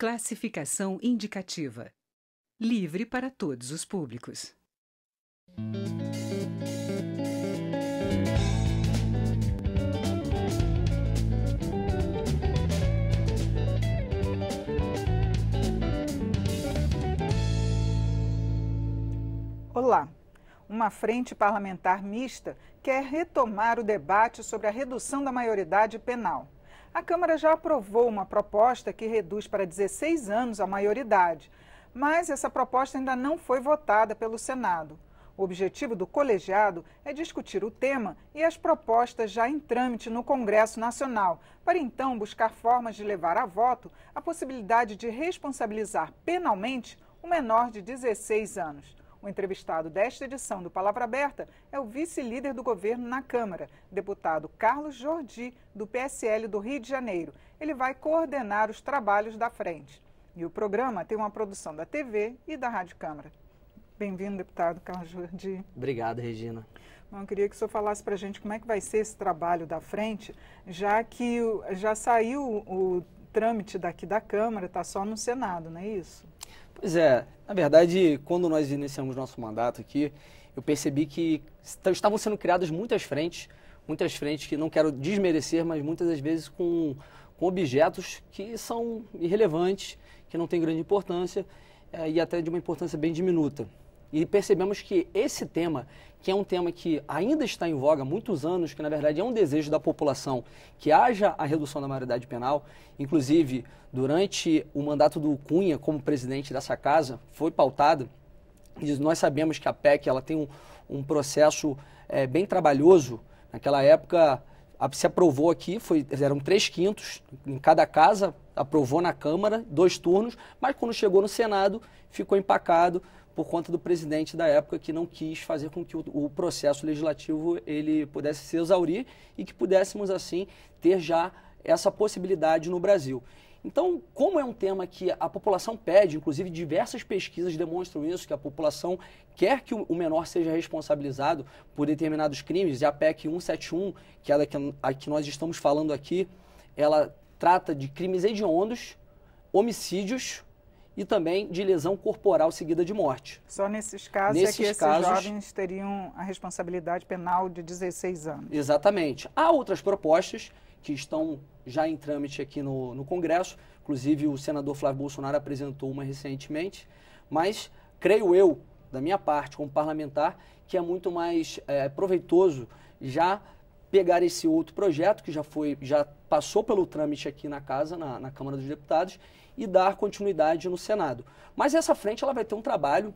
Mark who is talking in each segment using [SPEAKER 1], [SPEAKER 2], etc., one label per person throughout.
[SPEAKER 1] Classificação indicativa. Livre para todos os públicos. Olá. Uma frente parlamentar mista quer retomar o debate sobre a redução da maioridade penal a Câmara já aprovou uma proposta que reduz para 16 anos a maioridade, mas essa proposta ainda não foi votada pelo Senado. O objetivo do colegiado é discutir o tema e as propostas já em trâmite no Congresso Nacional, para então buscar formas de levar a voto a possibilidade de responsabilizar penalmente o menor de 16 anos. O entrevistado desta edição do Palavra Aberta é o vice-líder do governo na Câmara, deputado Carlos Jordi, do PSL do Rio de Janeiro. Ele vai coordenar os trabalhos da frente. E o programa tem uma produção da TV e da Rádio Câmara. Bem-vindo, deputado Carlos Jordi. Obrigado, Regina. Bom, eu queria que o senhor falasse para a gente como é que vai ser esse trabalho da frente, já que já saiu o trâmite daqui da Câmara, está só no Senado, não é isso?
[SPEAKER 2] Pois é, na verdade, quando nós iniciamos nosso mandato aqui, eu percebi que estavam sendo criadas muitas frentes, muitas frentes que não quero desmerecer, mas muitas das vezes com, com objetos que são irrelevantes, que não têm grande importância é, e até de uma importância bem diminuta. E percebemos que esse tema que é um tema que ainda está em voga há muitos anos, que na verdade é um desejo da população que haja a redução da maioridade penal. Inclusive, durante o mandato do Cunha como presidente dessa casa, foi pautado. E nós sabemos que a PEC ela tem um, um processo é, bem trabalhoso. Naquela época, a, se aprovou aqui, foi, eram três quintos em cada casa, aprovou na Câmara, dois turnos, mas quando chegou no Senado, ficou empacado, por conta do presidente da época que não quis fazer com que o, o processo legislativo ele pudesse se exaurir e que pudéssemos assim ter já essa possibilidade no Brasil. Então, como é um tema que a população pede, inclusive diversas pesquisas demonstram isso, que a população quer que o menor seja responsabilizado por determinados crimes, e a PEC 171, que é a que, a que nós estamos falando aqui, ela trata de crimes hediondos, homicídios, e também de lesão corporal seguida de morte.
[SPEAKER 1] Só nesses casos nesses é que esses casos, jovens teriam a responsabilidade penal de 16 anos.
[SPEAKER 2] Exatamente. Há outras propostas que estão já em trâmite aqui no, no Congresso, inclusive o senador Flávio Bolsonaro apresentou uma recentemente, mas creio eu, da minha parte, como parlamentar, que é muito mais é, proveitoso já pegar esse outro projeto que já foi já passou pelo trâmite aqui na casa, na, na Câmara dos Deputados, e dar continuidade no Senado. Mas essa frente ela vai ter um trabalho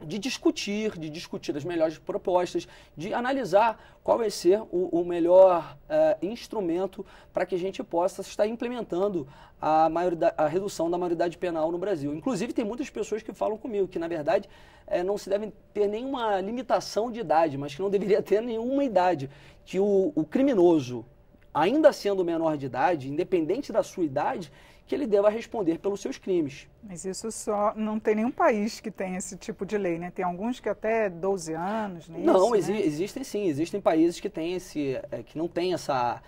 [SPEAKER 2] de discutir, de discutir as melhores propostas, de analisar qual vai ser o, o melhor uh, instrumento para que a gente possa estar implementando a, a, redução da maioridade penal no Brasil. Inclusive, tem muitas pessoas que falam comigo que, na verdade, eh, não se deve ter nenhuma limitação de idade, mas que não deveria ter nenhuma idade, que o, o criminoso, ainda sendo menor de idade, independente da sua idade, que ele deva responder
[SPEAKER 1] pelos seus crimes. Mas isso só não tem nenhum país que tem esse tipo de lei, né? Tem alguns que até 12 anos, né? Não, né? exi né?
[SPEAKER 2] existem sim, existem países que têm esse, é, que não tem essa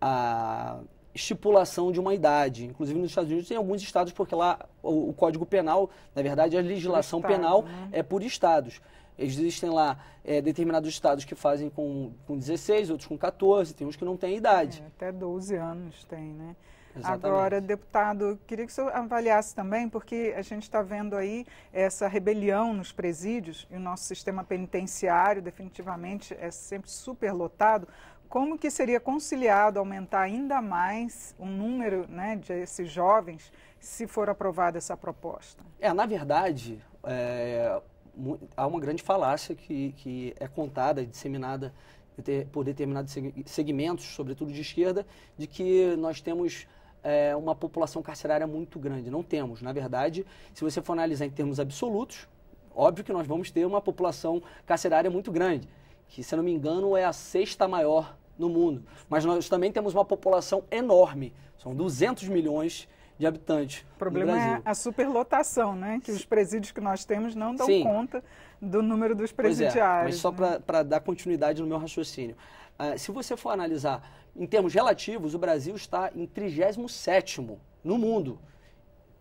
[SPEAKER 2] a estipulação de uma idade. Inclusive nos Estados Unidos tem alguns estados porque lá o, o Código Penal, na verdade, a legislação estado, penal né? é por estados. Existem lá é, determinados estados que fazem com, com 16, outros com 14, tem uns que
[SPEAKER 1] não têm idade. É, até 12 anos tem, né? Exatamente. Agora, deputado, queria que o senhor avaliasse também, porque a gente está vendo aí essa rebelião nos presídios e o nosso sistema penitenciário definitivamente é sempre superlotado. Como que seria conciliado aumentar ainda mais o número né, desses jovens se for aprovada essa proposta?
[SPEAKER 2] É, na verdade, é, há uma grande falácia que, que é contada e disseminada por determinados segmentos, sobretudo de esquerda, de que nós temos é, uma população carcerária muito grande. Não temos. Na verdade, se você for analisar em termos absolutos, óbvio que nós vamos ter uma população carcerária muito grande, que, se não me engano, é a sexta maior no mundo. Mas nós também temos uma população enorme. São 200 milhões de habitantes. O problema é
[SPEAKER 1] a superlotação, né? Que os presídios que nós temos não dão Sim. conta do número dos presidiários. Pois é, mas só
[SPEAKER 2] né? para dar continuidade no meu raciocínio. Uh, se você for analisar em termos relativos, o Brasil está em 37 no mundo.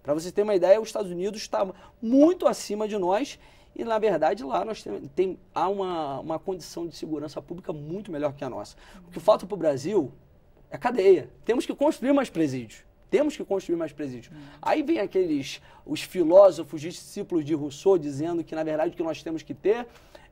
[SPEAKER 2] Para você ter uma ideia, os Estados Unidos está muito acima de nós e, na verdade, lá nós tem, tem há uma, uma condição de segurança pública muito melhor que a nossa. O que falta para o Brasil é cadeia. Temos que construir mais presídios. Temos que construir mais presídios. Hum. Aí vem aqueles, os filósofos, discípulos de Rousseau, dizendo que, na verdade, o que nós temos que ter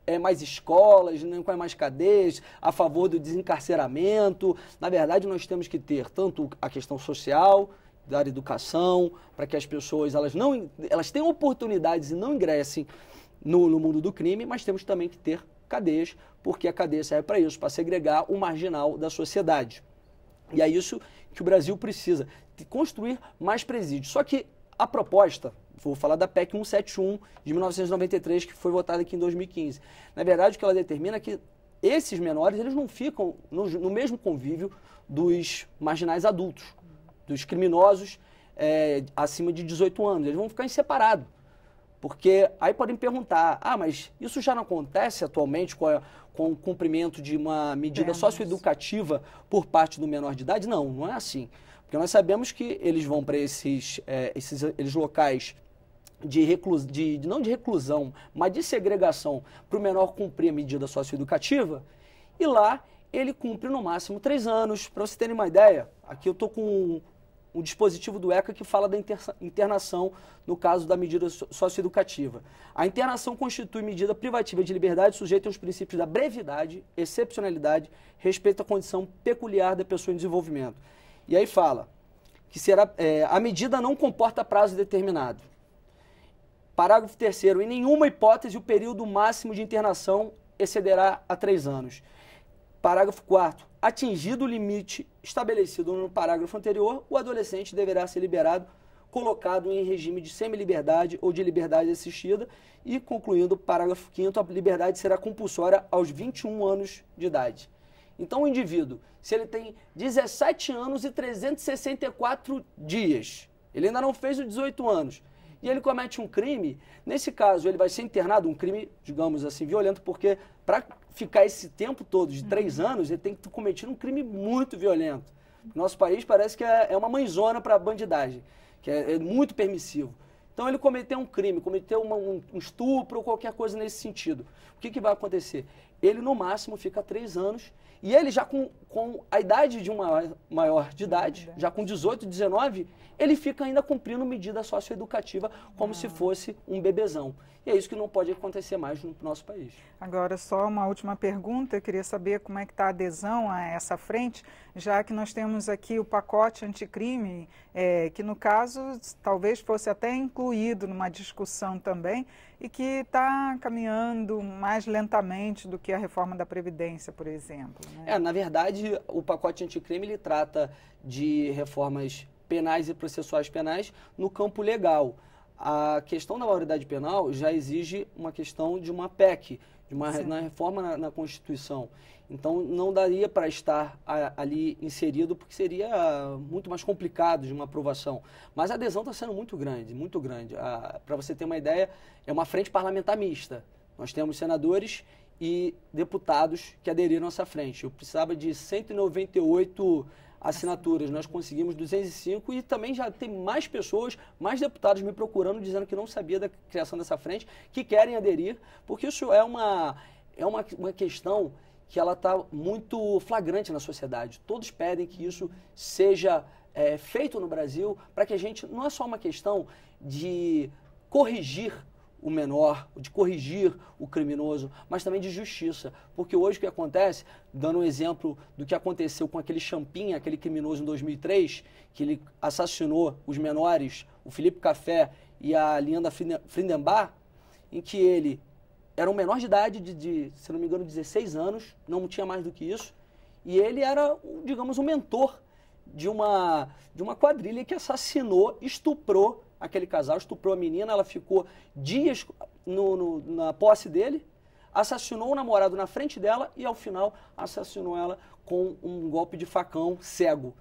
[SPEAKER 2] é, mais escolas, não quer é mais cadeias, a favor do desencarceramento. Na verdade, nós temos que ter tanto a questão social, da educação, para que as pessoas elas não elas tenham oportunidades e não ingressem no, no mundo do crime, mas temos também que ter cadeias, porque a cadeia serve para isso, para segregar o marginal da sociedade. E é isso que o Brasil precisa, construir mais presídios. Só que a proposta vou falar da PEC 171 de 1993, que foi votada aqui em 2015. Na verdade, o que ela determina é que esses menores eles não ficam no, no mesmo convívio dos marginais adultos, dos criminosos é, acima de 18 anos. Eles vão ficar em separado. Porque aí podem perguntar, ah, mas isso já não acontece atualmente com, a, com o cumprimento de uma medida socioeducativa por parte do menor de idade? Não, não é assim. Porque nós sabemos que eles vão para esses, é, esses eles locais de, reclus, de, não de reclusão, mas de segregação para o menor cumprir a medida socioeducativa, e lá ele cumpre no máximo três anos. Para você terem uma ideia, aqui eu estou com um, um, dispositivo do ECA que fala da internação no caso da medida socioeducativa. A internação constitui medida privativa de liberdade sujeita aos princípios da brevidade, excepcionalidade, respeito à condição peculiar da pessoa em desenvolvimento. E aí fala que será, é, a medida não comporta prazo determinado Parágrafo 3 Em nenhuma hipótese o período máximo de internação excederá a três anos. Parágrafo 4 Atingido o limite estabelecido no parágrafo anterior, o adolescente deverá ser liberado, colocado em regime de semi-liberdade ou de liberdade assistida e, concluindo parágrafo 5 a liberdade será compulsória aos 21 anos de idade. Então, o indivíduo, se ele tem 17 anos e 364 dias, ele ainda não fez os 18 anos, e ele comete um crime, nesse caso ele vai ser internado, um crime, digamos assim, violento, porque para ficar esse tempo todo de três uhum. anos, ele tem que ter cometido um crime muito violento. Nosso país parece que é, é uma mãezona para a bandidagem, que é, é, muito permissivo. Então ele cometeu um crime, cometeu uma, um, um, estupro ou qualquer coisa nesse sentido. O que, que vai acontecer? Ele, no máximo, fica três anos e ele já com, com a idade de uma maior de idade, já com 18, 19, ele fica ainda cumprindo medida socioeducativa como ah. se fosse um bebezão. E é isso que não pode acontecer mais no nosso
[SPEAKER 1] país. Agora, só uma última pergunta, eu queria saber como é que está a adesão a essa frente, já que nós temos aqui o pacote anticrime, é, que no caso talvez fosse até incluído numa discussão também, e que está caminhando mais lentamente do que a reforma da Previdência, por exemplo.
[SPEAKER 2] Né? É, na verdade, o pacote anticrime ele trata de reformas penais e processuais penais no campo legal a questão da maioridade penal já exige uma questão de uma PEC, de uma na reforma na, na, Constituição. Então não daria para estar a, ali inserido porque seria muito mais complicado de uma aprovação. Mas a adesão está sendo muito grande, muito grande. Para você ter uma ideia, é uma frente parlamentar mista. Nós temos senadores e deputados que aderiram a essa frente. Eu precisava de 198 assinaturas. Nós conseguimos 205 e também já tem mais pessoas, mais deputados me procurando dizendo que não sabia da criação dessa frente, que querem aderir, porque isso é uma, é uma, uma questão que ela está muito flagrante na sociedade. Todos pedem que isso seja é, feito no Brasil para que a gente não é só uma questão de corrigir o menor, de corrigir o criminoso, mas também de justiça. Porque hoje o que acontece, dando um exemplo do que aconteceu com aquele champinha, aquele criminoso em 2003, que ele assassinou os menores, o Felipe Café e a Linda Frindembar, em que ele era um menor de idade, de, de, se não me engano, 16 anos, não tinha mais do que isso, e ele era, digamos, um mentor de uma, de uma quadrilha que assassinou, estuprou aquele casal, estuprou a menina, ela ficou dias no, no, na posse dele, assassinou o namorado na frente dela e, ao final, assassinou ela com um golpe de facão cego.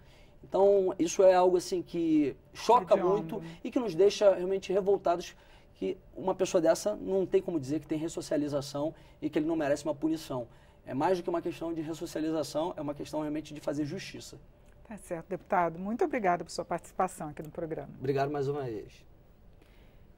[SPEAKER 2] Então, isso é algo assim que choca Muito né? e que nos deixa realmente revoltados que uma pessoa dessa não tem como dizer que tem ressocialização e que ele não merece uma punição. É mais do que uma questão de ressocialização, é uma questão realmente de fazer
[SPEAKER 1] justiça. Tá certo, deputado. Muito obrigada por sua participação aqui no programa. Obrigado
[SPEAKER 2] mais uma vez.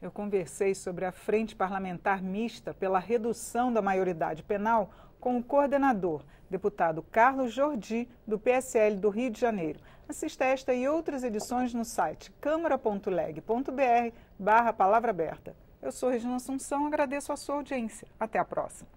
[SPEAKER 1] Eu conversei sobre a Frente Parlamentar Mista pela redução da maioridade penal com o coordenador, deputado Carlos Jordi, do PSL do Rio de Janeiro. Assista esta e outras edições no site câmara.leg.br barra palavra aberta. Eu sou Regina Assunção, agradeço a sua audiência. Até a próxima.